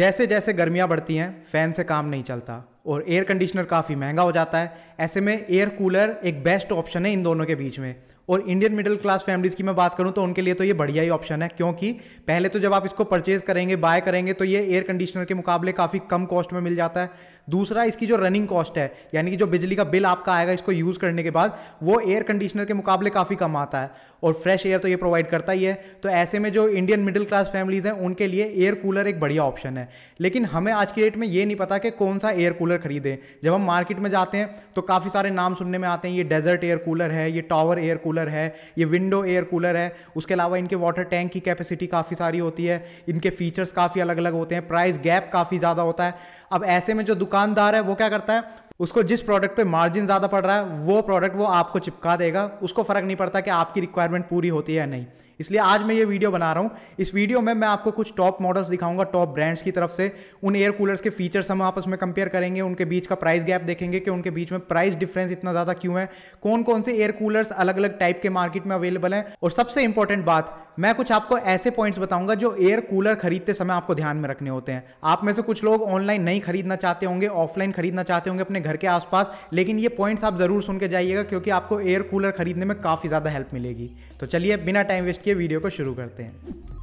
जैसे जैसे गर्मियाँ बढ़ती हैं फ़ैन से काम नहीं चलता और एयर कंडीशनर काफ़ी महंगा हो जाता है ऐसे में एयर कूलर एक बेस्ट ऑप्शन है इन दोनों के बीच में और इंडियन मिडिल क्लास फैमिलीज़ की मैं बात करूँ तो उनके लिए तो ये बढ़िया ही ऑप्शन है क्योंकि पहले तो जब आप इसको परचेज़ करेंगे बाय करेंगे तो ये एयर कंडीशनर के मुकाबले काफ़ी कम कॉस्ट में मिल जाता है दूसरा इसकी जो रनिंग कॉस्ट है यानी कि जो बिजली का बिल आपका आएगा इसको यूज़ करने के बाद वो एयर कंडीशनर के मुकाबले काफ़ी कम आता है और फ्रेश एयर तो ये प्रोवाइड करता ही है तो ऐसे में जो इंडियन मिडिल क्लास फैमिलीज़ हैं उनके लिए एयर कूलर एक बढ़िया ऑप्शन है लेकिन हमें आज की डेट में ये नहीं पता कि कौन सा एयर कूलर खरीदें जब हम मार्केट में जाते हैं तो काफ़ी सारे नाम सुनने में आते हैं ये डेजर्ट एयर कूलर है ये टावर एयर कूलर है ये विंडो एयर कूलर है उसके अलावा इनके वाटर टैंक की कैपेसिटी काफ़ी सारी होती है इनके फीचर्स काफ़ी अलग अलग होते हैं प्राइस गैप काफ़ी ज़्यादा होता है अब ऐसे में जो दुकान दुकानदार है वो क्या करता है उसको जिस प्रोडक्ट पे मार्जिन ज़्यादा पड़ रहा है वो प्रोडक्ट वो आपको चिपका देगा उसको फ़र्क नहीं पड़ता कि आपकी रिक्वायरमेंट पूरी होती है या नहीं इसलिए आज मैं ये वीडियो बना रहा हूँ इस वीडियो में मैं आपको कुछ टॉप मॉडल्स दिखाऊंगा टॉप ब्रांड्स की तरफ से उन एयर कूलर्स के फीचर्स हम आपस में कंपेयर करेंगे उनके बीच का प्राइस गैप देखेंगे कि उनके बीच में प्राइस डिफरेंस इतना ज़्यादा क्यों है कौन कौन से एयर कूलर्स अलग अलग टाइप के मार्केट में अवेलेबल हैं और सबसे इंपॉर्टेंट बात मैं कुछ आपको ऐसे पॉइंट्स बताऊंगा जो एयर कूलर खरीदते समय आपको ध्यान में रखने होते हैं आप में से कुछ लोग ऑनलाइन नहीं खरीदना चाहते होंगे ऑफलाइन खरीदना चाहते होंगे अपने घर के आसपास लेकिन ये पॉइंट्स आप जरूर सुन के जाइएगा क्योंकि आपको एयर कूलर खरीदने में काफ़ी ज़्यादा हेल्प मिलेगी तो चलिए बिना टाइम वेस्ट किए के वीडियो को शुरू करते हैं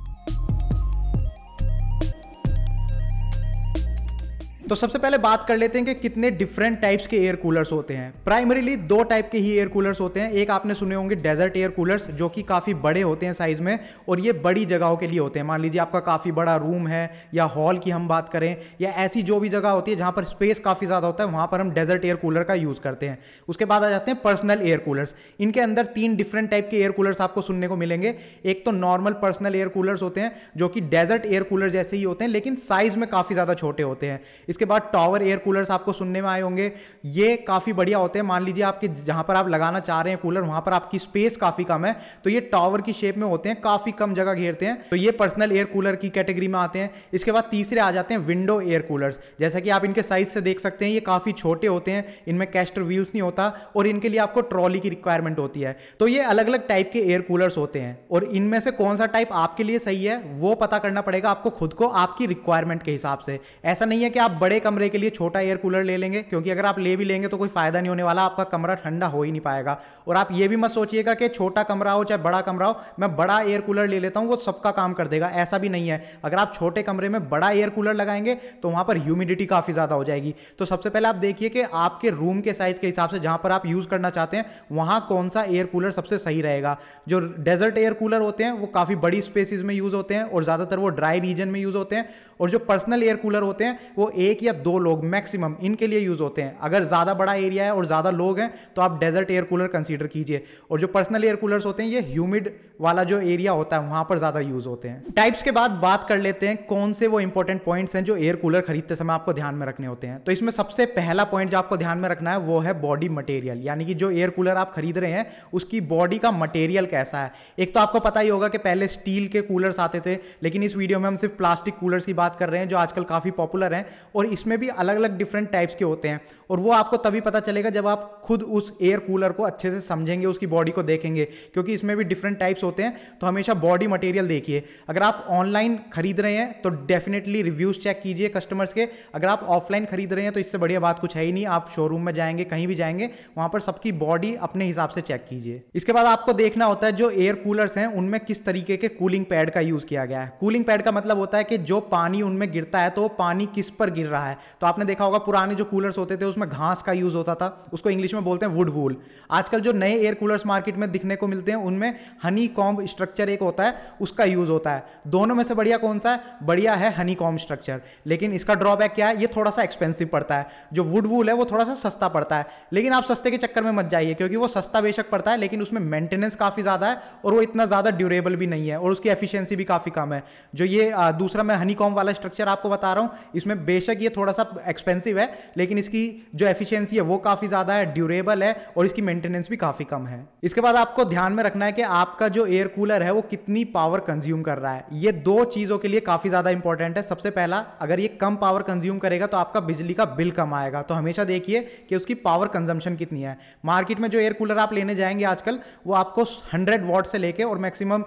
तो सबसे पहले बात कर लेते हैं कि कितने डिफरेंट टाइप्स के एयर कूलर्स होते हैं प्राइमरीली दो टाइप के ही एयर कूलर्स होते हैं एक आपने सुने होंगे डेजर्ट एयर कूलर्स जो कि काफ़ी बड़े होते हैं साइज में और ये बड़ी जगहों के लिए होते हैं मान लीजिए आपका काफ़ी बड़ा रूम है या हॉल की हम बात करें या ऐसी जो भी जगह होती है जहाँ पर स्पेस काफ़ी ज़्यादा होता है वहाँ पर हम डेजर्ट एयर कूलर का यूज़ करते हैं उसके बाद आ जाते हैं पर्सनल एयर कूलर्स इनके अंदर तीन डिफरेंट टाइप के एयर कूलर्स आपको सुनने को मिलेंगे एक तो नॉर्मल पर्सनल एयर कूलर्स होते हैं जो कि डेजर्ट एयर कूलर जैसे ही होते हैं लेकिन साइज में काफ़ी ज़्यादा छोटे होते हैं इसके बाद टावर एयर कूलर्स आपको सुनने में आए होंगे ये काफ़ी बढ़िया होते हैं मान लीजिए आपके जहाँ पर आप लगाना चाह रहे हैं कूलर वहाँ पर आपकी स्पेस काफ़ी कम है तो ये टावर की शेप में होते हैं काफ़ी कम जगह घेरते हैं तो ये पर्सनल एयर कूलर की कैटेगरी में आते हैं इसके बाद तीसरे आ जाते हैं विंडो एयर कूलर्स जैसा कि आप इनके साइज से देख सकते हैं ये काफ़ी छोटे होते हैं इनमें कैस्टर व्हील्स नहीं होता और इनके लिए आपको ट्रॉली की रिक्वायरमेंट होती है तो ये अलग अलग टाइप के एयर कूलर्स होते हैं और इनमें से कौन सा टाइप आपके लिए सही है वो पता करना पड़ेगा आपको खुद को आपकी रिक्वायरमेंट के हिसाब से ऐसा नहीं है कि आप बड़े कमरे के लिए छोटा एयर कूलर ले लेंगे क्योंकि अगर आप ले भी लेंगे तो कोई फायदा नहीं होने वाला आपका कमरा ठंडा हो ही नहीं पाएगा और आप ये भी मत सोचिएगा कि छोटा कमरा हो चाहे बड़ा कमरा हो मैं बड़ा एयर कूलर ले लेता हूँ वो सबका काम कर देगा ऐसा भी नहीं है अगर आप छोटे कमरे में बड़ा एयर कूलर लगाएंगे तो वहाँ पर ह्यूमिडिटी काफ़ी ज़्यादा हो जाएगी तो सबसे पहले आप देखिए कि आपके रूम के साइज़ के हिसाब से जहाँ पर आप यूज़ करना चाहते हैं वहाँ कौन सा एयर कूलर सबसे सही रहेगा जो डेजर्ट एयर कूलर होते हैं वो काफ़ी बड़ी स्पेसिस में यूज़ होते हैं और ज़्यादातर वो ड्राई रीजन में यूज़ होते हैं और जो पर्सनल एयर कूलर होते हैं वो एक एक या दो लोग मैक्सिमम इनके लिए यूज़ होते हैं अगर ज़्यादा बड़ा एरिया है और ज़्यादा लोग हैं तो आप डेजर्ट एयर कूलर कंसीडर कीजिए और जो पर्सनल एयर कूलर्स होते हैं ये ह्यूमिड वाला जो एरिया होता है वहां पर ज़्यादा यूज़ होते हैं टाइप्स के बाद बात कर लेते हैं कौन से वो इंपॉर्टेंट पॉइंट्स हैं जो एयर कूलर खरीदते समय आपको ध्यान में रखने होते हैं तो इसमें सबसे पहला पॉइंट जो आपको ध्यान में रखना है वो है बॉडी मटेरियल यानी कि जो एयर कूलर आप खरीद रहे हैं उसकी बॉडी का मटेरियल कैसा है एक तो आपको पता ही होगा कि पहले स्टील के कूलर्स आते थे लेकिन इस वीडियो में हम सिर्फ प्लास्टिक कूलर्स की बात कर रहे हैं जो आजकल काफ़ी पॉपुलर हैं और और इसमें भी अलग अलग डिफरेंट टाइप्स के होते हैं और वो आपको तभी पता चलेगा जब आप खुद उस एयर कूलर को अच्छे से समझेंगे उसकी बॉडी को देखेंगे क्योंकि इसमें भी डिफरेंट टाइप्स होते हैं तो हमेशा बॉडी मटेरियल देखिए अगर आप ऑनलाइन खरीद रहे हैं तो डेफिनेटली रिव्यूज़ चेक कीजिए कस्टमर्स के अगर आप ऑफलाइन खरीद रहे हैं तो इससे बढ़िया बात कुछ है ही नहीं आप शोरूम में जाएंगे कहीं भी जाएंगे वहाँ पर सबकी बॉडी अपने हिसाब से चेक कीजिए इसके बाद आपको देखना होता है जो एयर कूलर्स हैं उनमें किस तरीके के कूलिंग पैड का यूज़ किया गया है कूलिंग पैड का मतलब होता है कि जो पानी उनमें गिरता है तो वो पानी किस पर गिर रहा है रहा है तो आपने देखा होगा पुराने जो कूलर्स होते थे उसमें घास का यूज होता था उसको इंग्लिश में बोलते हैं वुड वूल आजकल जो नए एयर कूलर्स मार्केट में दिखने को मिलते हैं उनमें हनी कॉम्ब स्ट्रक्चर एक होता है उसका यूज होता है दोनों में से बढ़िया कौन सा है बढ़िया है हनी कॉम्ब स्ट्रक्चर लेकिन इसका ड्रॉबैक क्या है ये थोड़ा सा एक्सपेंसिव पड़ता है जो वुड वूल है वो थोड़ा सा सस्ता पड़ता है लेकिन आप सस्ते के चक्कर में मत जाइए क्योंकि वो सस्ता बेशक पड़ता है लेकिन उसमें मेंटेनेंस काफ़ी ज़्यादा है और वो इतना ज़्यादा ड्यूरेबल भी नहीं है और उसकी एफिशिएंसी भी काफ़ी कम है जो ये दूसरा मैं हनी वाला स्ट्रक्चर आपको बता रहा हूं इसमें बेशक ये ये थोड़ा सा एक्सपेंसिव है लेकिन इसकी जो एफिशिएंसी है वो काफ़ी ज़्यादा है ड्यूरेबल है और इसकी मेंटेनेंस भी काफ़ी कम है इसके बाद आपको ध्यान में रखना है कि आपका जो एयर कूलर है वो कितनी पावर कंज्यूम कर रहा है ये दो चीज़ों के लिए काफ़ी ज़्यादा इंपॉर्टेंट है सबसे पहला अगर ये कम पावर कंज्यूम करेगा तो आपका बिजली का बिल कम आएगा तो हमेशा देखिए कि उसकी पावर कंजम्पशन कितनी है मार्केट में जो एयर कूलर आप लेने जाएंगे आजकल वो आपको हंड्रेड वॉट से लेकर और मैक्सिमम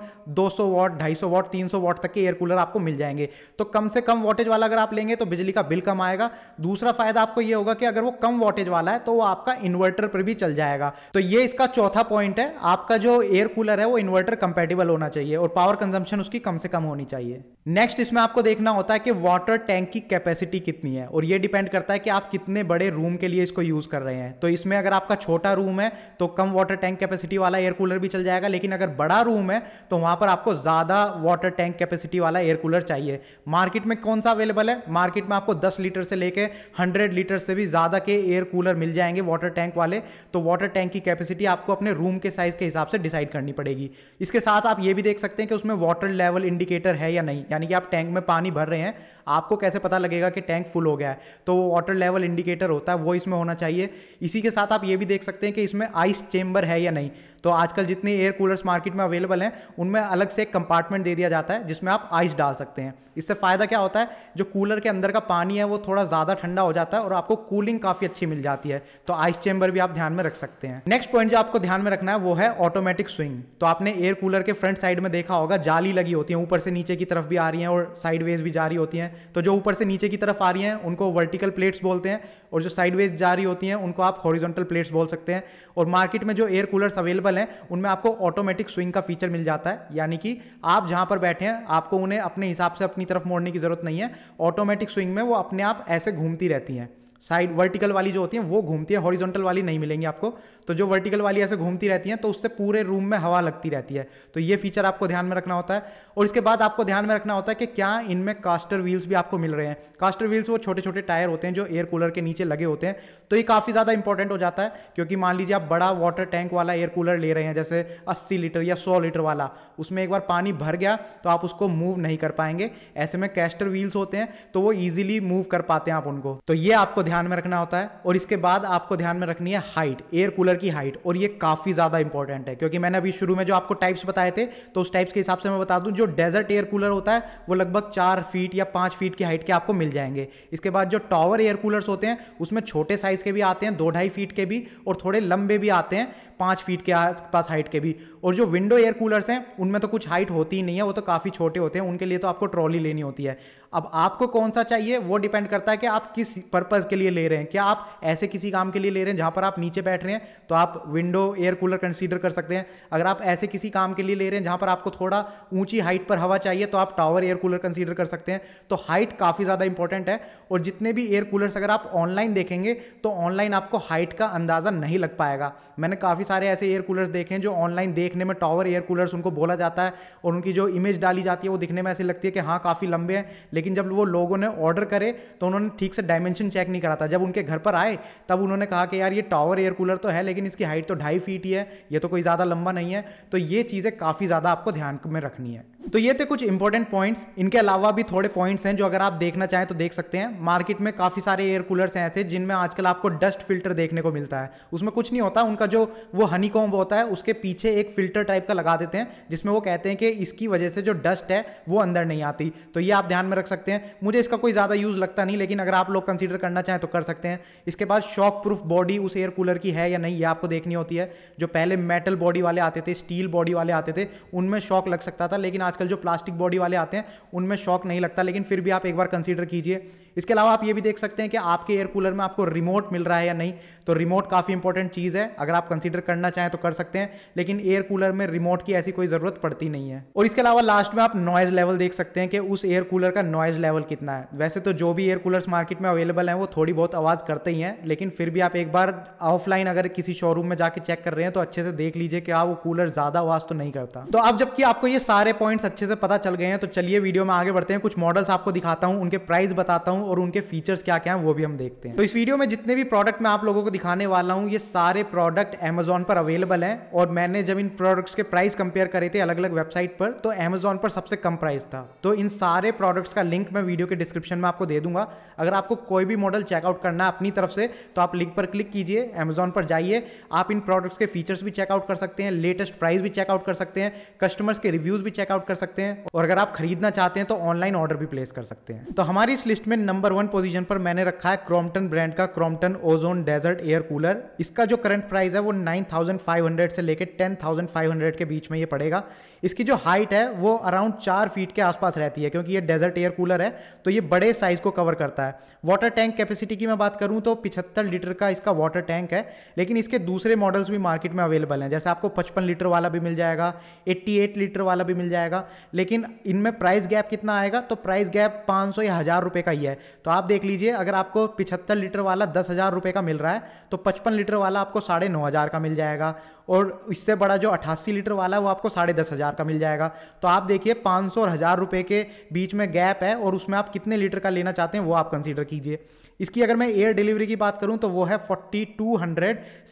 सौ वॉट ढाई सौ वॉट तीन सौ वॉट तक के एयर कूलर आपको मिल जाएंगे तो कम से कम वॉटेज वाला अगर आप लेंगे तो बिजली का बिल बिल कम आएगा दूसरा फायदा आपको यह होगा कि अगर वो कम वॉटेज वाला है तो वो आपका इन्वर्टर पर भी चल जाएगा तो ये इसका चौथा पॉइंट है आपका जो एयर कूलर है वो इन्वर्टर कंपेटेबल होना चाहिए और पावर कंजम्पशन उसकी कम से कम होनी चाहिए नेक्स्ट इसमें आपको देखना होता है कि वाटर टैंक की कैपेसिटी कितनी है और ये डिपेंड करता है कि आप कितने बड़े रूम के लिए इसको यूज कर रहे हैं तो इसमें अगर आपका छोटा रूम है तो कम वाटर टैंक कैपेसिटी वाला एयर कूलर भी चल जाएगा लेकिन अगर बड़ा रूम है तो वहां पर आपको ज्यादा वाटर टैंक कैपेसिटी वाला एयर कूलर चाहिए मार्केट में कौन सा अवेलेबल है मार्केट में आपको दस लीटर से लेके हंड्रेड लीटर से भी ज़्यादा के एयर कूलर मिल जाएंगे वाटर टैंक वाले तो वाटर टैंक की कैपेसिटी आपको अपने रूम के साइज़ के हिसाब से डिसाइड करनी पड़ेगी इसके साथ आप ये भी देख सकते हैं कि उसमें वाटर लेवल इंडिकेटर है या नहीं यानी कि आप टैंक में पानी भर रहे हैं आपको कैसे पता लगेगा कि टैंक फुल हो गया है तो वो वाटर लेवल इंडिकेटर होता है वो इसमें होना चाहिए इसी के साथ आप ये भी देख सकते हैं कि इसमें आइस चेंबर है या नहीं तो आजकल जितने एयर कूलर्स मार्केट में अवेलेबल हैं उनमें अलग से एक कंपार्टमेंट दे दिया जाता है जिसमें आप आइस डाल सकते हैं इससे फ़ायदा क्या होता है जो कूलर के अंदर का पानी है वो थोड़ा ज़्यादा ठंडा हो जाता है और आपको कूलिंग काफ़ी अच्छी मिल जाती है तो आइस चैम्बर भी आप ध्यान में रख सकते हैं नेक्स्ट पॉइंट जो आपको ध्यान में रखना है वो है ऑटोमेटिक स्विंग तो आपने एयर कूलर के फ्रंट साइड में देखा होगा जाली लगी होती है ऊपर से नीचे की तरफ भी आ रही हैं और साइडवेज भी जा रही होती हैं तो जो ऊपर से नीचे की तरफ आ रही हैं उनको वर्टिकल प्लेट्स बोलते हैं और जो साइडवेज जा रही होती हैं उनको आप हॉरिजॉन्टल प्लेट्स बोल सकते हैं और मार्केट में जो एयर कूलर्स अवेलेबल हैं उनमें आपको ऑटोमेटिक स्विंग का फीचर मिल जाता है यानी कि आप जहाँ पर बैठे हैं आपको उन्हें अपने हिसाब से अपनी तरफ मोड़ने की जरूरत नहीं है ऑटोमेटिक स्विंग में वो अपने आप ऐसे घूमती रहती हैं साइड वर्टिकल वाली जो होती है वो घूमती है हॉरिजॉन्टल वाली नहीं मिलेंगी आपको तो जो वर्टिकल वाली ऐसे घूमती रहती हैं तो उससे पूरे रूम में हवा लगती रहती है तो ये फीचर आपको ध्यान में रखना होता है और इसके बाद आपको ध्यान में रखना होता है कि क्या इनमें कास्टर व्हील्स भी आपको मिल रहे हैं कास्टर व्हील्स वो छोटे छोटे टायर होते हैं जो एयर कूलर के नीचे लगे होते हैं तो ये काफ़ी ज़्यादा इंपॉर्टेंट हो जाता है क्योंकि मान लीजिए आप बड़ा वाटर टैंक वाला एयर कूलर ले रहे हैं जैसे 80 लीटर या 100 लीटर वाला उसमें एक बार पानी भर गया तो आप उसको मूव नहीं कर पाएंगे ऐसे में कैस्टर व्हील्स होते हैं तो वो ईजिली मूव कर पाते हैं आप उनको तो ये आपको ध्यान में रखना होता है और इसके बाद आपको ध्यान में रखनी है हाइट एयर कूलर की हाइट और ये काफ़ी ज़्यादा इंपॉर्टेंट है क्योंकि मैंने अभी शुरू में जो आपको टाइप्स बताए थे तो उस टाइप्स के हिसाब से मैं बता दूँ जो डेजर्ट एयर कूलर होता है वो लगभग चार फीट या पाँच फीट की हाइट के आपको मिल जाएंगे इसके बाद जो टावर एयर कूलर्स होते हैं उसमें छोटे साइज साइज़ के भी आते हैं दो ढाई फीट के भी और थोड़े लंबे भी आते हैं पाँच फीट के आसपास हाइट के भी और जो विंडो एयर कूलर्स हैं उनमें तो कुछ हाइट होती ही नहीं है वो तो काफ़ी छोटे होते हैं उनके लिए तो आपको ट्रॉली लेनी होती है अब आपको कौन सा चाहिए वो डिपेंड करता है कि आप किस पर्पज़ के लिए ले रहे हैं क्या आप ऐसे किसी काम के लिए ले रहे हैं जहां पर आप नीचे बैठ रहे हैं तो आप विंडो एयर कूलर कंसीडर कर सकते हैं अगर आप ऐसे किसी काम के लिए ले रहे हैं जहां पर आपको थोड़ा ऊंची हाइट पर हवा चाहिए तो आप टावर एयर कूलर कंसीडर कर सकते हैं तो हाइट काफ़ी ज़्यादा इंपॉर्टेंट है और जितने भी एयर कूलर्स अगर आप ऑनलाइन देखेंगे तो ऑनलाइन आपको हाइट का अंदाज़ा नहीं लग पाएगा मैंने काफ़ी सारे ऐसे एयर कूलर्स देखे हैं जो ऑनलाइन देखने में टावर एयर कूलर्स उनको बोला जाता है और उनकी जो इमेज डाली जाती है वो दिखने में ऐसी लगती है कि हाँ काफ़ी लंबे हैं लेकिन जब वो लोगों ने ऑर्डर करे तो उन्होंने ठीक से डायमेंशन चेक नहीं करा था जब उनके घर पर आए तब उन्होंने कहा कि यार ये टावर एयर कूलर तो है लेकिन इसकी हाइट तो ढाई फीट ही है ये तो कोई ज़्यादा लंबा नहीं है तो ये चीज़ें काफ़ी ज़्यादा आपको ध्यान में रखनी है तो ये थे कुछ इंपॉर्टेंट पॉइंट्स इनके अलावा भी थोड़े पॉइंट्स हैं जो अगर आप देखना चाहें तो देख सकते हैं मार्केट में काफ़ी सारे एयर कूलर्स हैं ऐसे जिनमें आजकल आपको डस्ट फिल्टर देखने को मिलता है उसमें कुछ नहीं होता उनका जो वो हनी कॉम्ब होता है उसके पीछे एक फिल्टर टाइप का लगा देते हैं जिसमें वो कहते हैं कि इसकी वजह से जो डस्ट है वो अंदर नहीं आती तो ये आप ध्यान में रख सकते हैं मुझे इसका कोई ज़्यादा यूज़ लगता नहीं लेकिन अगर आप लोग कंसिडर करना चाहें तो कर सकते हैं इसके बाद शॉक प्रूफ बॉडी उस एयर कूलर की है या नहीं ये आपको देखनी होती है जो पहले मेटल बॉडी वाले आते थे स्टील बॉडी वाले आते थे उनमें शॉक लग सकता था लेकिन आज आजकल जो प्लास्टिक बॉडी वाले आते हैं उनमें शॉक नहीं लगता लेकिन फिर भी आप एक बार कंसिडर कीजिए इसके अलावा आप ये भी देख सकते हैं कि आपके एयर कूलर में आपको रिमोट मिल रहा है या नहीं तो रिमोट काफ़ी इंपॉर्टेंट चीज़ है अगर आप कंसिडर करना चाहें तो कर सकते हैं लेकिन एयर कूलर में रिमोट की ऐसी कोई ज़रूरत पड़ती नहीं है और इसके अलावा लास्ट में आप नॉइज़ लेवल देख सकते हैं कि उस एयर कूलर का नॉइज़ लेवल कितना है वैसे तो जो भी एयर कूलर्स मार्केट में अवेलेबल हैं वो थोड़ी बहुत आवाज़ करते ही हैं लेकिन फिर भी आप एक बार ऑफलाइन अगर किसी शोरूम में जाके चेक कर रहे हैं तो अच्छे से देख लीजिए कि हाँ, वो कूलर ज़्यादा आवाज़ तो नहीं करता तो अब जबकि आपको ये सारे पॉइंट्स अच्छे से पता चल गए हैं तो चलिए वीडियो में आगे बढ़ते हैं कुछ मॉडल्स आपको दिखाता हूँ उनके प्राइस बताता हूँ और उनके फीचर्स क्या क्या हैं वो भी हम देखते हैं तो इस वीडियो में जितने भी प्रोडक्ट मैं आप लोगों को दिखाने वाला हूँ ये सारे प्रोडक्ट अमेजोन पर अवेलेबल हैं और मैंने जब इन प्रोडक्ट्स के प्राइस कंपेयर करे थे अलग अलग वेबसाइट पर तो अमेजोन पर सबसे कम प्राइस था तो इन सारे प्रोडक्ट्स का लिंक मैं वीडियो के डिस्क्रिप्शन में आपको दे दूंगा अगर आपको कोई भी मॉडल चेकआउट करना है अपनी तरफ से तो आप लिंक पर क्लिक कीजिए अमेजोन पर जाइए आप इन प्रोडक्ट्स के फीचर्स भी चेकआउट कर सकते हैं लेटेस्ट प्राइस भी चेकआउट कर सकते हैं कस्टमर्स के रिव्यूज भी चेकआउट कर सकते हैं और अगर आप खरीदना चाहते हैं तो ऑनलाइन ऑर्डर भी प्लेस कर सकते हैं तो हमारी इस लिस्ट में नंबर वन पोजीशन पर मैंने रखा है क्रॉम्पटन ब्रांड का Crompton Ozone desert air cooler इसका जो करंट प्राइस है वो 9,500 से लेकर 10,500 के बीच में ये पड़ेगा इसकी जो हाइट है वो अराउंड चार फीट के आसपास रहती है क्योंकि ये डेजर्ट एयर कूलर है तो ये बड़े साइज को कवर करता है वाटर टैंक कैपेसिटी की मैं बात करूँ तो पिछहत्तर लीटर का इसका वाटर टैंक है लेकिन इसके दूसरे मॉडल्स भी मार्केट में अवेलेबल हैं जैसे आपको पचपन लीटर वाला भी मिल जाएगा एट्टी लीटर वाला भी मिल जाएगा लेकिन इनमें प्राइस गैप कितना आएगा तो प्राइस गैप सौ या हज़ार रुपये का ही है तो आप देख लीजिए अगर आपको पिछहत्तर लीटर वाला दस हज़ार रुपये का मिल रहा है तो पचपन लीटर वाला आपको साढ़े नौ हज़ार का मिल जाएगा और इससे बड़ा जो अट्ठासी लीटर वाला है वो आपको साढ़े दस हज़ार का मिल जाएगा तो आप देखिए पाँच सौ और हज़ार रुपये के बीच में गैप है और उसमें आप कितने लीटर का लेना चाहते हैं वो आप कंसीडर कीजिए इसकी अगर मैं एयर डिलीवरी की बात करूं तो वो है 4200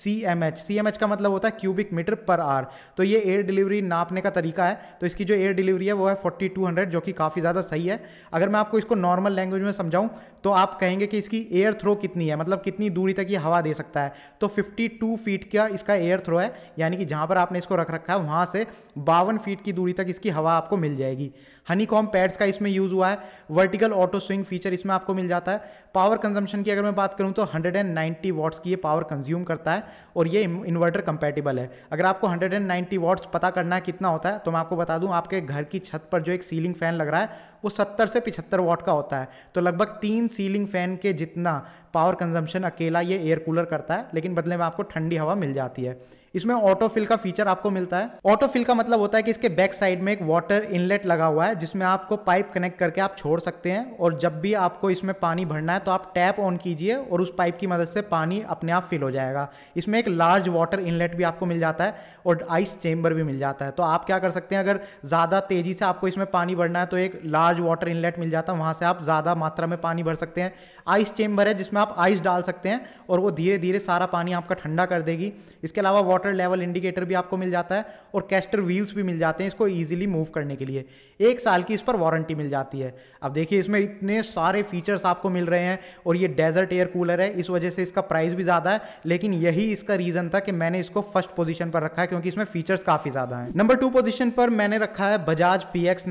एम एच का मतलब होता है क्यूबिक मीटर पर आर तो ये एयर डिलीवरी नापने का तरीका है तो इसकी जो एयर डिलीवरी है वो है 4200 जो कि काफ़ी ज़्यादा सही है अगर मैं आपको इसको नॉर्मल लैंग्वेज में समझाऊं तो आप कहेंगे कि इसकी एयर थ्रो कितनी है मतलब कितनी दूरी तक ये हवा दे सकता है तो फिफ्टी फीट का इसका एयर थ्रो है यानी कि जहाँ पर आपने इसको रख रखा है वहाँ से बावन फीट की दूरी तक इसकी हवा आपको मिल जाएगी हनी कॉम पैड्स का इसमें यूज हुआ है वर्टिकल ऑटो स्विंग फीचर इसमें आपको मिल जाता है पावर कंजम्पशन की अगर मैं बात करूँ तो 190 वाट्स की ये पावर कंज्यूम करता है और ये इन्वर्टर कंपेटेबल है अगर आपको 190 वाट्स पता करना है कितना होता है तो मैं आपको बता दूँ आपके घर की छत पर जो एक सीलिंग फैन लग रहा है वो सत्तर से पिछहत्तर वाट का होता है तो लगभग तीन सीलिंग फैन के जितना पावर कंजम्पशन अकेला ये एयर कूलर करता है लेकिन बदले में आपको ठंडी हवा मिल जाती है इसमें ऑटोफिल का फीचर आपको मिलता है ऑटोफिल का मतलब होता है कि इसके बैक साइड में एक वाटर इनलेट लगा हुआ है जिसमें आपको पाइप कनेक्ट करके आप छोड़ सकते हैं और जब भी आपको इसमें पानी भरना है तो आप टैप ऑन कीजिए और उस पाइप की मदद से पानी अपने आप फिल हो जाएगा इसमें एक लार्ज वाटर इनलेट भी आपको मिल जाता है और आइस चेंबर भी मिल जाता है तो आप क्या कर सकते हैं अगर ज़्यादा तेज़ी से आपको इसमें पानी भरना है तो एक लार्ज वाटर इनलेट मिल जाता है वहाँ से आप ज़्यादा मात्रा में पानी भर सकते हैं आइस चेंबर है जिसमें आप आइस डाल सकते हैं और वो धीरे धीरे सारा पानी आपका ठंडा कर देगी इसके अलावा वाटर लेवल इंडिकेटर भी आपको मिल जाता है और कैस्टर व्हील्स भी मिल जाते हैं इसको ईजिली मूव करने के लिए एक साल की इस पर वारंटी मिल जाती है अब देखिए इसमें इतने सारे फीचर्स आपको मिल रहे हैं और ये डेजर्ट एयर कूलर है इस वजह से इसका प्राइस भी ज़्यादा है लेकिन यही इसका रीज़न था कि मैंने इसको फर्स्ट पोजिशन पर रखा है क्योंकि इसमें फीचर्स काफ़ी ज़्यादा हैं नंबर टू पोजिशन पर मैंने रखा है बजाज पी एक्स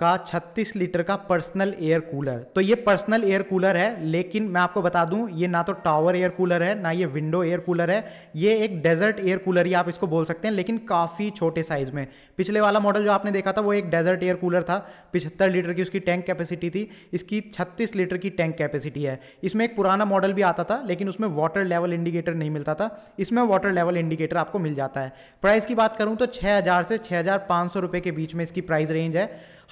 का छत्तीस लीटर का पर्सनल एयर कूलर तो ये पर्सनल एयर कूलर कूलर है लेकिन मैं आपको बता दूं ये ना तो टावर एयर कूलर है ना ये विंडो एयर कूलर है ये एक डेजर्ट एयर कूलर ही आप इसको बोल सकते हैं लेकिन काफ़ी छोटे साइज में पिछले वाला मॉडल जो आपने देखा था वो एक डेजर्ट एयर कूलर था पिछहत्तर लीटर की उसकी टैंक कैपेसिटी थी इसकी छत्तीस लीटर की टैंक कैपेसिटी है इसमें एक पुराना मॉडल भी आता था लेकिन उसमें वाटर लेवल इंडिकेटर नहीं मिलता था इसमें वाटर लेवल इंडिकेटर आपको मिल जाता है प्राइस की बात करूँ तो छः से छः के बीच में इसकी प्राइस रेंज है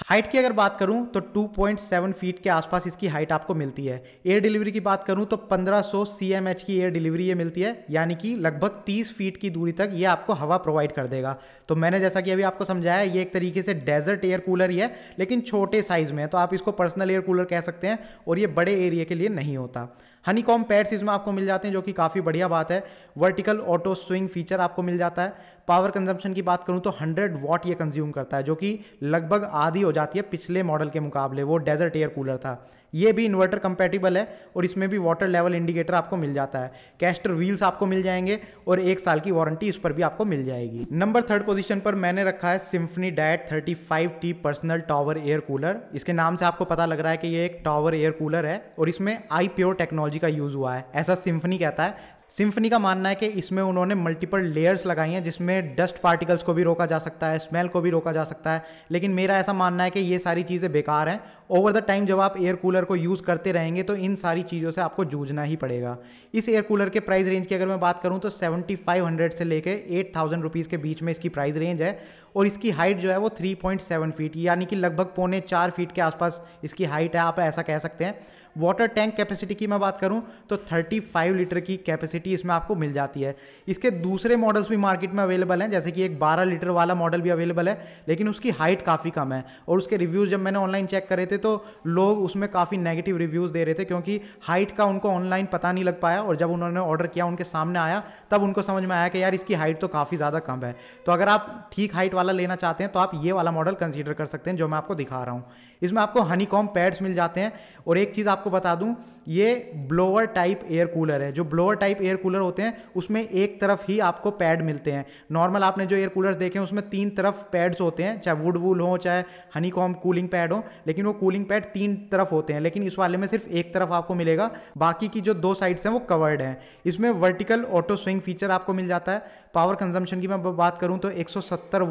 हाइट की अगर बात करूं तो 2.7 फीट के आसपास इसकी हाइट आपको मिलती है एयर डिलीवरी की बात करूं तो 1500 सीएमएच की एयर डिलीवरी ये मिलती है यानी कि लगभग 30 फीट की दूरी तक ये आपको हवा प्रोवाइड कर देगा तो मैंने जैसा कि अभी आपको समझाया ये एक तरीके से डेजर्ट एयर कूलर ही है लेकिन छोटे साइज में है तो आप इसको पर्सनल एयर कूलर कह सकते हैं और ये बड़े एरिया के लिए नहीं होता हनी कॉम पैड्स इसमें आपको मिल जाते हैं जो कि काफ़ी बढ़िया बात है वर्टिकल ऑटो स्विंग फीचर आपको मिल जाता है पावर कंजम्पशन की बात करूँ तो 100 वॉट ये कंज्यूम करता है जो कि लगभग आधी हो जाती है पिछले मॉडल के मुकाबले वो डेजर्ट एयर कूलर था ये भी इन्वर्टर कंपेटिबल है और इसमें भी वाटर लेवल इंडिकेटर आपको मिल जाता है कैस्टर व्हील्स आपको मिल जाएंगे और एक साल की वारंटी इस पर भी आपको मिल जाएगी नंबर थर्ड पोजीशन पर मैंने रखा है Symphony Diet 35 T personal tower air cooler इसके नाम से आपको पता लग रहा है कि ये एक टावर एयर कूलर है और इसमें आई प्योर टेक्नोलॉजी का यूज हुआ है ऐसा सिम्फनी कहता है सिम्फनी का मानना है कि इसमें उन्होंने मल्टीपल लेयर्स लगाई हैं जिसमें डस्ट पार्टिकल्स को भी रोका जा सकता है स्मेल को भी रोका जा सकता है लेकिन मेरा ऐसा मानना है कि ये सारी चीज़ें बेकार हैं ओवर द टाइम जब आप एयर कूलर को यूज़ करते रहेंगे तो इन सारी चीज़ों से आपको जूझना ही पड़ेगा इस एयर कूलर के प्राइस रेंज की अगर मैं बात करूँ तो सेवेंटी फाइव हंड्रेड से लेकर एट थाउजेंड रुपीज़ के बीच में इसकी प्राइस रेंज है और इसकी हाइट जो है वो थ्री पॉइंट सेवन फीट यानी कि लगभग पौने चार फीट के आसपास इसकी हाइट है आप ऐसा कह सकते हैं वाटर टैंक कैपेसिटी की मैं बात करूं तो 35 लीटर की कैपेसिटी इसमें आपको मिल जाती है इसके दूसरे मॉडल्स भी मार्केट में अवेलेबल हैं जैसे कि एक 12 लीटर वाला मॉडल भी अवेलेबल है लेकिन उसकी हाइट काफ़ी कम है और उसके रिव्यूज़ जब मैंने ऑनलाइन चेक करे थे तो लोग उसमें काफ़ी नेगेटिव रिव्यूज़ दे रहे थे क्योंकि हाइट का उनको ऑनलाइन पता नहीं लग पाया और जब उन्होंने ऑर्डर किया उनके सामने आया तब उनको समझ में आया कि यार इसकी हाइट तो काफ़ी ज़्यादा कम है तो अगर आप ठीक हाइट वाला लेना चाहते हैं तो आप ये वाला मॉडल कंसिडर कर सकते हैं जो मैं आपको दिखा रहा हूँ इसमें आपको हनी कॉम पैड्स मिल जाते हैं और एक चीज़ आप आपको बता दूं ये ब्लोअर टाइप एयर कूलर है जो ब्लोअर टाइप एयर कूलर होते हैं उसमें एक तरफ ही आपको पैड मिलते हैं नॉर्मल आपने जो एयर कूलर्स देखे हैं उसमें तीन तरफ पैड्स होते हैं चाहे वुड वूल हो चाहे हनी कॉम कूलिंग पैड हो लेकिन वो कूलिंग पैड तीन तरफ होते हैं लेकिन इस वाले में सिर्फ एक तरफ आपको मिलेगा बाकी की जो दो साइड्स हैं वो कवर्ड हैं इसमें वर्टिकल ऑटो स्विंग फीचर आपको मिल जाता है पावर कंजम्पशन की मैं बात करूँ तो एक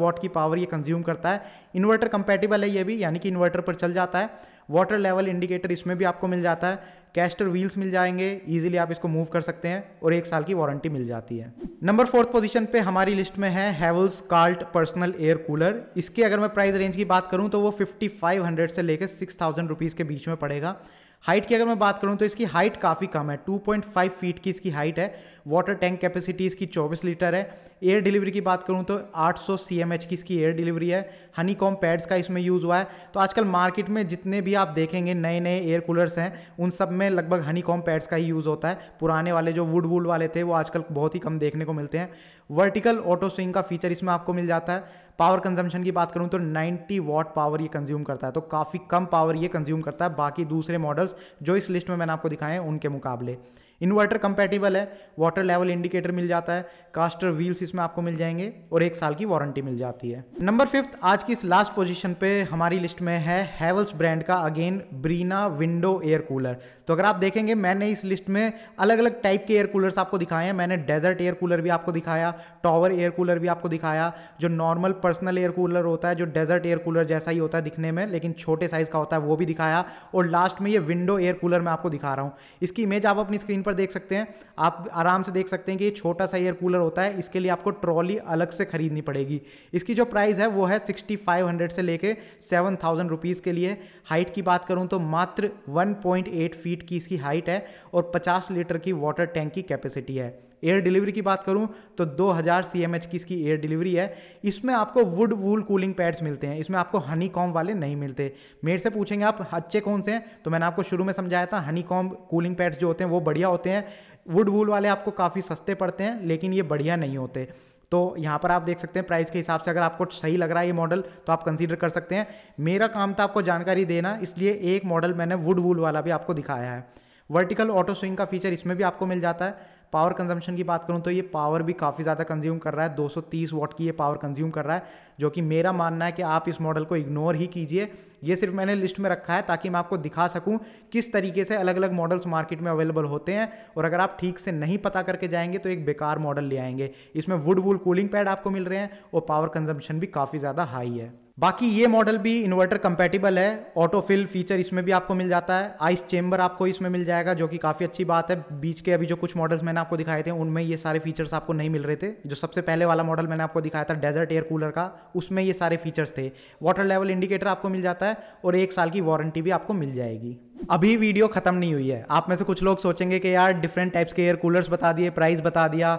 वॉट की पावर ये कंज्यूम करता है इन्वर्टर कंपेटेबल है ये भी यानी कि इन्वर्टर पर चल जाता है वाटर लेवल इंडिकेटर इसमें भी आपको मिल जाता है कैस्टर व्हील्स मिल जाएंगे इजीली आप इसको मूव कर सकते हैं और एक साल की वारंटी मिल जाती है नंबर फोर्थ पोजीशन पे हमारी लिस्ट में है हैवल्स कार्ल्ट पर्सनल एयर कूलर इसके अगर मैं प्राइस रेंज की बात करूं तो वो 5500 से लेकर 6000 रुपीस के बीच में पड़ेगा हाइट की अगर मैं बात करूँ तो इसकी हाइट काफ़ी कम है 2.5 फीट की इसकी हाइट है वाटर टैंक कैपेसिटी इसकी 24 लीटर है एयर डिलीवरी की बात करूँ तो 800 सौ की इसकी एयर डिलीवरी है हनी कॉम पैड्स का इसमें यूज़ हुआ है तो आजकल मार्केट में जितने भी आप देखेंगे नए नए एयर कूलर्स हैं उन सब में लगभग हनी कॉम पैड्स का ही यूज़ होता है पुराने वाले जो वुड वुड वाले थे वो आजकल बहुत ही कम देखने को मिलते हैं वर्टिकल ऑटो स्विंग का फीचर इसमें आपको मिल जाता है पावर कंजम्पशन की बात करूँ तो 90 वॉट पावर ये कंज्यूम करता है तो काफ़ी कम पावर ये कंज्यूम करता है बाकी दूसरे मॉडल्स जो इस लिस्ट में मैंने आपको दिखाए हैं उनके मुकाबले इन्वर्टर कंपेटेबल है वाटर लेवल इंडिकेटर मिल जाता है कास्टर व्हील्स इसमें आपको मिल जाएंगे और एक साल की वारंटी मिल जाती है नंबर फिफ्थ आज की इस लास्ट पोजीशन पे हमारी लिस्ट में है हैवल्स ब्रांड का अगेन ब्रीना विंडो एयर कूलर तो अगर आप देखेंगे मैंने इस लिस्ट में अलग अलग टाइप के एयर कूलर्स आपको दिखाए हैं मैंने डेजर्ट एयर कूलर भी आपको दिखाया टॉवर एयर कूलर भी आपको दिखाया जो नॉर्मल पर्सनल एयर कूलर होता है जो डेजर्ट एयर कूलर जैसा ही होता है दिखने में लेकिन छोटे साइज़ का होता है वो भी दिखाया और लास्ट में ये विंडो एयर कूलर मैं आपको दिखा रहा हूँ इसकी इमेज आप अपनी स्क्रीन पर देख सकते हैं आप आराम से देख सकते हैं कि ये छोटा सा एयर कूलर होता है इसके लिए आपको ट्रॉली अलग से खरीदनी पड़ेगी इसकी जो प्राइस है वो है सिक्सटी फाइव हंड्रेड से लेकर सेवन थाउजेंड रुपीज़ के लिए हाइट की बात करूँ तो मात्र वन पॉइंट एट फीट की इसकी हाइट है और पचास लीटर की वाटर टैंक की कैपेसिटी है एयर डिलीवरी की बात करूँ तो 2000 हज़ार सी एम एच की इसकी एयर डिलीवरी है इसमें आपको वुड वूल कूलिंग पैड्स मिलते हैं इसमें आपको हनी कॉम वाले नहीं मिलते मेरे से पूछेंगे आप अच्छे कौन से हैं तो मैंने आपको शुरू में समझाया था हनी कॉम कूलिंग पैड्स जो होते हैं वो बढ़िया होते हैं वुड वूल वाले आपको काफ़ी सस्ते पड़ते हैं लेकिन ये बढ़िया नहीं होते तो यहाँ पर आप देख सकते हैं प्राइस के हिसाब से अगर आपको सही लग रहा है ये मॉडल तो आप कंसीडर कर सकते हैं मेरा काम था आपको जानकारी देना इसलिए एक मॉडल मैंने वुड वूल वाला भी आपको दिखाया है वर्टिकल ऑटो स्विंग का फीचर इसमें भी आपको मिल जाता है पावर कंजम्पशन की बात करूँ तो ये पावर भी काफ़ी ज़्यादा कंज्यूम कर रहा है 230 वॉट की ये पावर कंज्यूम कर रहा है जो कि मेरा मानना है कि आप इस मॉडल को इग्नोर ही कीजिए ये सिर्फ मैंने लिस्ट में रखा है ताकि मैं आपको दिखा सकूँ किस तरीके से अलग अलग मॉडल्स मार्केट में अवेलेबल होते हैं और अगर आप ठीक से नहीं पता करके जाएंगे तो एक बेकार मॉडल ले आएंगे इसमें वुड वुल कूलिंग पैड आपको मिल रहे हैं और पावर कंजम्पशन भी काफ़ी ज़्यादा हाई है बाकी ये मॉडल भी इन्वर्टर कंपेटिबल है ऑटो फिल फीचर इसमें भी आपको मिल जाता है आइस चेम्बर आपको इसमें मिल जाएगा जो कि काफ़ी अच्छी बात है बीच के अभी जो कुछ मॉडल्स मैंने आपको दिखाए थे उनमें ये सारे फीचर्स आपको नहीं मिल रहे थे जो सबसे पहले वाला मॉडल मैंने आपको दिखाया था डेजर्ट एयर कूलर का उसमें ये सारे फीचर्स थे वाटर लेवल इंडिकेटर आपको मिल जाता है और एक साल की वारंटी भी आपको मिल जाएगी अभी वीडियो ख़त्म नहीं हुई है आप में से कुछ लोग सोचेंगे कि यार डिफरेंट टाइप्स के एयर कूलर्स बता दिए प्राइस बता दिया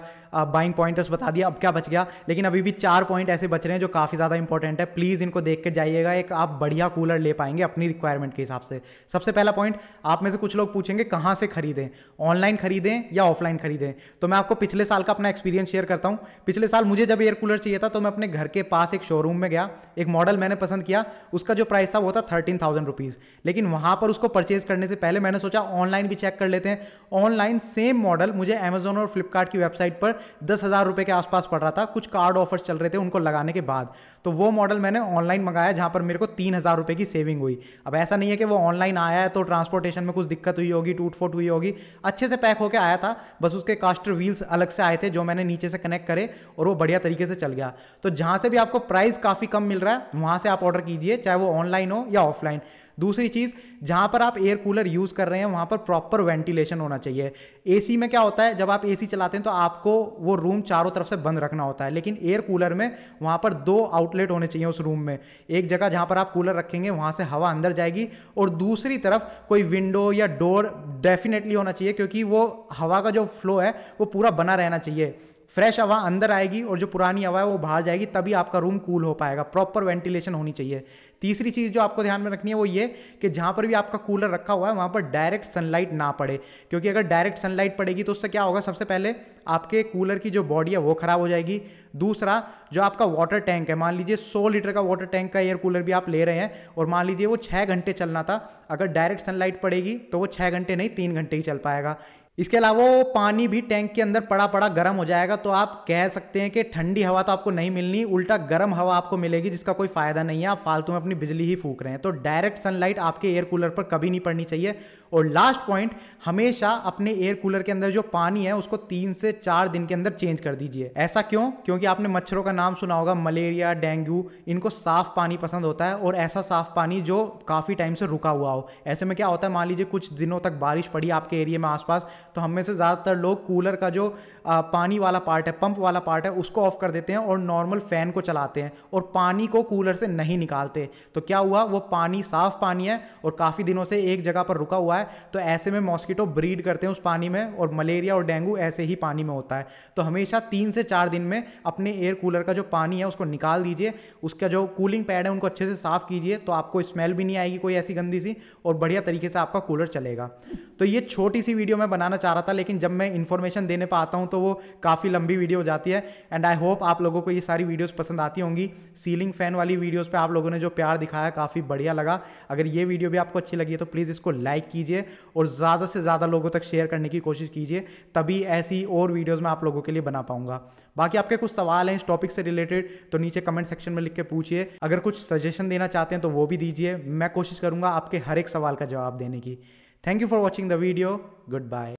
बाइंग पॉइंटर्स बता दिया अब क्या बच गया लेकिन अभी भी चार पॉइंट ऐसे बच रहे हैं जो काफ़ी ज़्यादा इंपॉर्टेंट है प्लीज़ इनको देख के जाइएगा एक आप बढ़िया कूलर ले पाएंगे अपनी रिक्वायरमेंट के हिसाब से सबसे पहला पॉइंट आप में से कुछ लोग पूछेंगे कहाँ से खरीदें ऑनलाइन खरीदें या ऑफलाइन खरीदें तो मैं आपको पिछले साल का अपना एक्सपीरियंस शेयर करता हूँ पिछले साल मुझे जब एयर कूलर चाहिए था तो मैं अपने घर के पास एक शोरूम में गया एक मॉडल मैंने पसंद किया उसका जो प्राइस था वो था थर्टीन थाउजेंड रुपीज़ लेकिन वहां पर उसको परचेज परचेज करने से पहले मैंने सोचा ऑनलाइन भी चेक कर लेते हैं ऑनलाइन सेम मॉडल मुझे अमेजोन और फ्लिपकार्ट की वेबसाइट पर दस हज़ार रुपए के आसपास पड़ रहा था कुछ कार्ड ऑफर्स चल रहे थे उनको लगाने के बाद तो वो मॉडल मैंने ऑनलाइन मंगाया जहां पर मेरे को तीन हज़ार रुपए की सेविंग हुई अब ऐसा नहीं है कि वो ऑनलाइन आया है तो ट्रांसपोर्टेशन में कुछ दिक्कत हुई होगी टूट फूट हुई होगी अच्छे से पैक होकर आया था बस उसके कास्टर व्हील्स अलग से आए थे जो मैंने नीचे से कनेक्ट करे और वो बढ़िया तरीके से चल गया तो जहां से भी आपको प्राइस काफ़ी कम मिल रहा है वहां से आप ऑर्डर कीजिए चाहे वो ऑनलाइन हो या ऑफलाइन दूसरी चीज़ जहाँ पर आप एयर कूलर यूज़ कर रहे हैं वहाँ पर प्रॉपर वेंटिलेशन होना चाहिए ए में क्या होता है जब आप ए चलाते हैं तो आपको वो रूम चारों तरफ से बंद रखना होता है लेकिन एयर कूलर में वहाँ पर दो आउटलेट होने चाहिए उस रूम में एक जगह जहाँ पर आप कूलर रखेंगे वहाँ से हवा अंदर जाएगी और दूसरी तरफ कोई विंडो या डोर डेफिनेटली होना चाहिए क्योंकि वो हवा का जो फ्लो है वो पूरा बना रहना चाहिए फ्रेश हवा अंदर आएगी और जो पुरानी हवा है वो बाहर जाएगी तभी आपका रूम कूल हो पाएगा प्रॉपर वेंटिलेशन होनी चाहिए तीसरी चीज़ जो आपको ध्यान में रखनी है वो ये कि जहाँ पर भी आपका कूलर रखा हुआ है वहाँ पर डायरेक्ट सनलाइट ना पड़े क्योंकि अगर डायरेक्ट सनलाइट पड़ेगी तो उससे क्या होगा सबसे पहले आपके कूलर की जो बॉडी है वो ख़राब हो जाएगी दूसरा जो आपका वाटर टैंक है मान लीजिए 100 लीटर का वाटर टैंक का एयर कूलर भी आप ले रहे हैं और मान लीजिए वो छः घंटे चलना था अगर डायरेक्ट सनलाइट पड़ेगी तो वो छः घंटे नहीं तीन घंटे ही चल पाएगा इसके अलावा वो पानी भी टैंक के अंदर पड़ा पड़ा गर्म हो जाएगा तो आप कह सकते हैं कि ठंडी हवा तो आपको नहीं मिलनी उल्टा गर्म हवा आपको मिलेगी जिसका कोई फायदा नहीं है आप फालतू में अपनी बिजली ही फूक रहे हैं तो डायरेक्ट सनलाइट आपके एयर कूलर पर कभी नहीं पड़नी चाहिए और लास्ट पॉइंट हमेशा अपने एयर कूलर के अंदर जो पानी है उसको तीन से चार दिन के अंदर चेंज कर दीजिए ऐसा क्यों क्योंकि आपने मच्छरों का नाम सुना होगा मलेरिया डेंगू इनको साफ पानी पसंद होता है और ऐसा साफ पानी जो काफ़ी टाइम से रुका हुआ हो ऐसे में क्या होता है मान लीजिए कुछ दिनों तक बारिश पड़ी आपके एरिया में आसपास तो हम में से ज़्यादातर लोग कूलर का जो पानी वाला पार्ट है पंप वाला पार्ट है उसको ऑफ कर देते हैं और नॉर्मल फ़ैन को चलाते हैं और पानी को कूलर से नहीं निकालते तो क्या हुआ वो पानी साफ़ पानी है और काफ़ी दिनों से एक जगह पर रुका हुआ है तो ऐसे में मॉस्किटो ब्रीड करते हैं उस पानी में और मलेरिया और डेंगू ऐसे ही पानी में होता है तो हमेशा तीन से चार दिन में अपने एयर कूलर का जो पानी है उसको निकाल दीजिए उसका जो कूलिंग पैड है उनको अच्छे से साफ़ कीजिए तो आपको स्मेल भी नहीं आएगी कोई ऐसी गंदी सी और बढ़िया तरीके से आपका कूलर चलेगा तो ये छोटी सी वीडियो मैं बनाना चाह रहा था लेकिन जब मैं इन्फॉर्मेशन देने पर आता हूँ तो वो काफ़ी लंबी वीडियो हो जाती है एंड आई होप आप लोगों को ये सारी वीडियोस पसंद आती होंगी सीलिंग फैन वाली वीडियोस पे आप लोगों ने जो प्यार दिखाया काफ़ी बढ़िया लगा अगर ये वीडियो भी आपको अच्छी लगी है तो प्लीज़ इसको लाइक कीजिए और ज़्यादा से ज़्यादा लोगों तक शेयर करने की कोशिश कीजिए तभी ऐसी और वीडियोज़ मैं आप लोगों के लिए बना पाऊंगा बाकी आपके कुछ सवाल हैं इस टॉपिक से रिलेटेड तो नीचे कमेंट सेक्शन में लिख के पूछिए अगर कुछ सजेशन देना चाहते हैं तो वो भी दीजिए मैं कोशिश करूँगा आपके हर एक सवाल का जवाब देने की Thank you for watching the video. Goodbye.